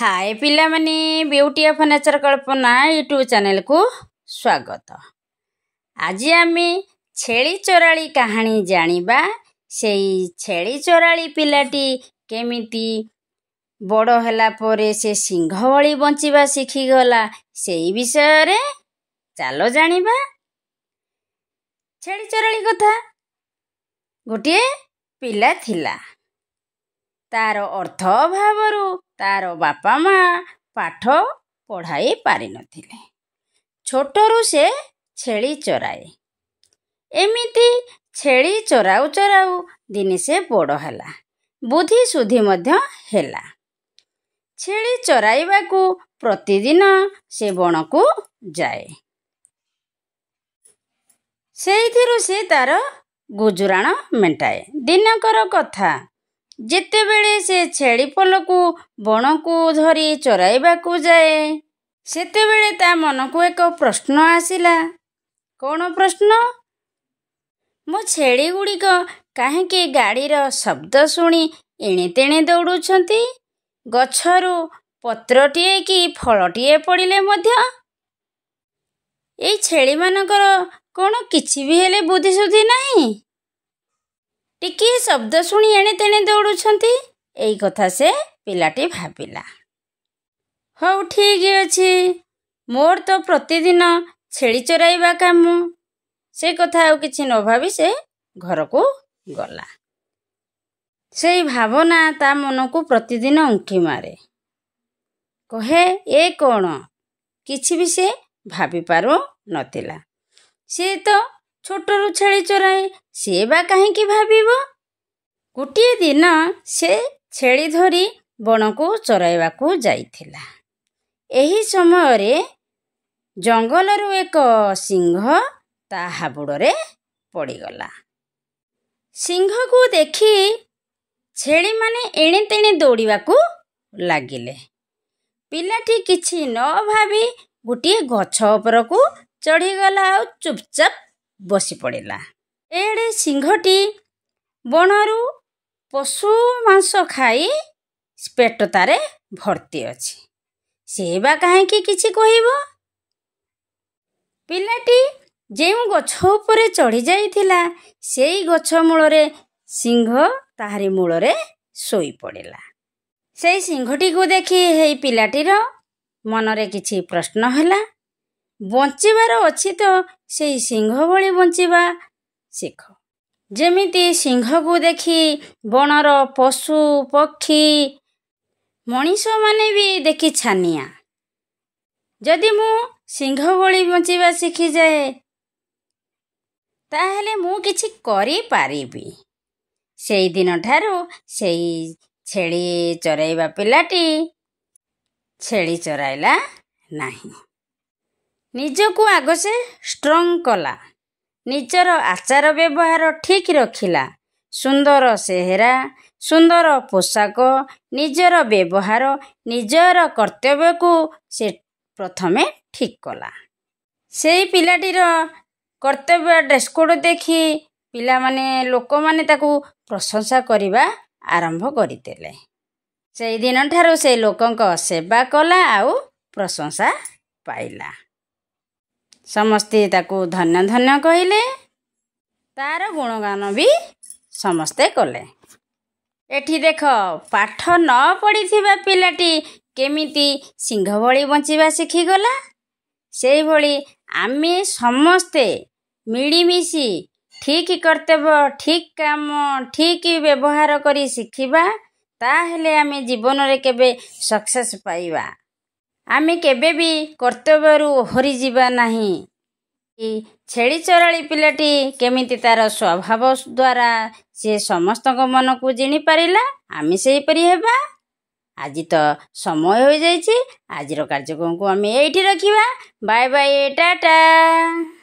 ହାଏ ପିଲାମାନେ beauty of nature Kalpana YouTube ଚ୍ୟାନେଲକୁ ସ୍ୱାଗତ ଆଜି ଆମେ ଛେଳି ଚୋରାଳି କାହାଣୀ ଜାଣିବା ସେଇ ଛେଳି ଚୋରାଳି ପିଲାଟି କେମିତି ବଡ଼ ହେଲା ପରେ ସେ ସିଂହ ଭଳି ବଞ୍ଚିବା ଶିଖିଗଲା ସେଇ ବିଷୟରେ ଚାଲ ଜାଣିବା ଛେଳି ଚରାଳି କଥା ଗୋଟିଏ ପିଲା ଥିଲା ତା'ର ଅର୍ଥ ଅଭାବରୁ ତା'ର ବାପା ମା' ପାଠ ପଢ଼ାଇ ପାରିନଥିଲେ ଛୋଟରୁ ସେ ଛେଳି ଚରାଏ ଏମିତି ଛେଳି ଚରାଉ ଚରାଉ ଦିନେ ସେ ବଡ଼ ହେଲା ବୁଦ୍ଧି ସୁଧି ମଧ୍ୟ ହେଲା ଛେଳି ଚରାଇବାକୁ ପ୍ରତିଦିନ ସେ ବଣକୁ ଯାଏ ସେଇଥିରୁ ସେ ତା'ର ଗୁଜୁରାଣ ମେଣ୍ଟାଏ ଦିନକର କଥା ଯେତେବେଳେ ସେ ଛେଳି ପୋଲକୁ ବଣକୁ ଧରି ଚରାଇବାକୁ ଯାଏ ସେତେବେଳେ ତା ମନକୁ ଏକ ପ୍ରଶ୍ନ ଆସିଲା କ'ଣ ପ୍ରଶ୍ନ ମୋ ଛେଳି ଗୁଡ଼ିକ କାହିଁକି ଗାଡ଼ିର ଶବ୍ଦ ଶୁଣି ଏଣେ ତେଣେ ଦୌଡ଼ୁଛନ୍ତି ଗଛରୁ ପତ୍ରଟିଏ କି ଫଳଟିଏ ପଡ଼ିଲେ ମଧ୍ୟ ଏଇ ଛେଳିମାନଙ୍କର କ'ଣ କିଛି ବି ହେଲେ ବୁଦ୍ଧିଶୁଦ୍ଧି ନାହିଁ ଟିକିଏ ଶବ୍ଦ ଶୁଣି ଏଣେ ତେଣେ ଦୌଡ଼ୁଛନ୍ତି ଏଇ କଥା ସେ ପିଲାଟି ଭାବିଲା ହଉ ଠିକ ଅଛି ମୋର ତ ପ୍ରତିଦିନ ଛେଳି ଚରାଇବା କାମ ସେ କଥା ଆଉ କିଛି ନ ଭାବି ସେ ଘରକୁ ଗଲା ସେଇ ଭାବନା ତା ମନକୁ ପ୍ରତିଦିନ ଉଙ୍କି ମାରେ କହେ ଏ କ'ଣ କିଛି ବି ସେ ଭାବିପାରୁ ନଥିଲା ସିଏ ତ ଛୋଟରୁ ଛେଳି ଚରାଏ ସିଏ ବା କାହିଁକି ଭାବିବ ଗୋଟିଏ ଦିନ ସେ ଛେଳି ଧରି ବଣକୁ ଚରାଇବାକୁ ଯାଇଥିଲା ଏହି ସମୟରେ ଜଙ୍ଗଲରୁ ଏକ ସିଂହ ତା ହାବୁଡ଼ରେ ପଡ଼ିଗଲା ସିଂହକୁ ଦେଖି ଛେଳିମାନେ ଏଣେ ତେଣେ ଦୌଡ଼ିବାକୁ ଲାଗିଲେ ପିଲାଟି କିଛି ନ ଭାବି ଗୋଟିଏ ଗଛ ଉପରକୁ ଚଢ଼ିଗଲା ଆଉ ଚୁପଚାପ ବସି ପଡ଼ିଲା ଏଡ଼େ ସିଂହଟି ବଣରୁ ପଶୁ ମାଂସ ଖାଇ ପେଟ ତାରେ ଭର୍ତ୍ତି ଅଛି ସେ ବା କାହିଁକି କିଛି କହିବ ପିଲାଟି ଯେଉଁ ଗଛ ଉପରେ ଚଢ଼ି ଯାଇଥିଲା ସେଇ ଗଛ ମୂଳରେ ସିଂହ ତାହାରି ମୂଳରେ ଶୋଇପଡ଼ିଲା ସେଇ ସିଂହଟିକୁ ଦେଖି ସେଇ ପିଲାଟିର ମନରେ କିଛି ପ୍ରଶ୍ନ ହେଲା ବଞ୍ଚିବାର ଅଛି ତ ସେଇ ସିଂହ ଭଳି ବଞ୍ଚିବା ଶିଖ ଯେମିତି ସିଂହକୁ ଦେଖି ବଣର ପଶୁ ପକ୍ଷୀ ମଣିଷମାନେ ବି ଦେଖି ଛାନିଆ ଯଦି ମୁଁ ସିଂହ ଭଳି ବଞ୍ଚିବା ଶିଖିଯାଏ ତାହେଲେ ମୁଁ କିଛି କରିପାରିବି ସେଇଦିନଠାରୁ ସେଇ ଛେଳି ଚରାଇବା ପିଲାଟି ଛେଳି ଚରାଇଲା ନାହିଁ ନିଜକୁ ଆଗ ସେ ଷ୍ଟ୍ରଙ୍ଗ କଲା ନିଜର ଆଚାର ବ୍ୟବହାର ଠିକ୍ ରଖିଲା ସୁନ୍ଦର ଚେହେରା ସୁନ୍ଦର ପୋଷାକ ନିଜର ବ୍ୟବହାର ନିଜର କର୍ତ୍ତବ୍ୟକୁ ସେ ପ୍ରଥମେ ଠିକ୍ କଲା ସେଇ ପିଲାଟିର କର୍ତ୍ତବ୍ୟ ଡ୍ରେସ୍ କୋଡ୍ ଦେଖି ପିଲାମାନେ ଲୋକମାନେ ତାକୁ ପ୍ରଶଂସା କରିବା ଆରମ୍ଭ କରିଦେଲେ ସେଇଦିନଠାରୁ ସେ ଲୋକଙ୍କ ସେବା କଲା ଆଉ ପ୍ରଶଂସା ପାଇଲା ସମସ୍ତେ ତାକୁ ଧନ୍ୟ ଧନ୍ୟ କହିଲେ ତାର ଗୁଣଗାନ ବି ସମସ୍ତେ କଲେ ଏଠି ଦେଖ ପାଠ ନ ପଢ଼ିଥିବା ପିଲାଟି କେମିତି ସିଂହ ଭଳି ବଞ୍ଚିବା ଶିଖିଗଲା ସେହିଭଳି ଆମେ ସମସ୍ତେ ମିଳିମିଶି ଠିକ କର୍ତ୍ତବ୍ୟ ଠିକ କାମ ଠିକ ବ୍ୟବହାର କରି ଶିଖିବା ତାହେଲେ ଆମେ ଜୀବନରେ କେବେ ସକ୍ସେସ୍ ପାଇବା ଆମେ କେବେ ବି କର୍ତ୍ତବ୍ୟରୁ ଓହରିଯିବା ନାହିଁ ଛେଳି ଚରାଳି ପିଲାଟି କେମିତି ତାର ସ୍ୱଭାବ ଦ୍ୱାରା ସେ ସମସ୍ତଙ୍କ ମନକୁ ଜିଣିପାରିଲା ଆମେ ସେହିପରି ହେବା ଆଜି ତ ସମୟ ହୋଇଯାଇଛି ଆଜିର କାର୍ଯ୍ୟକ୍ରମକୁ ଆମେ ଏଇଠି ରଖିବା ବାଏ ବାଏ ଟାଟା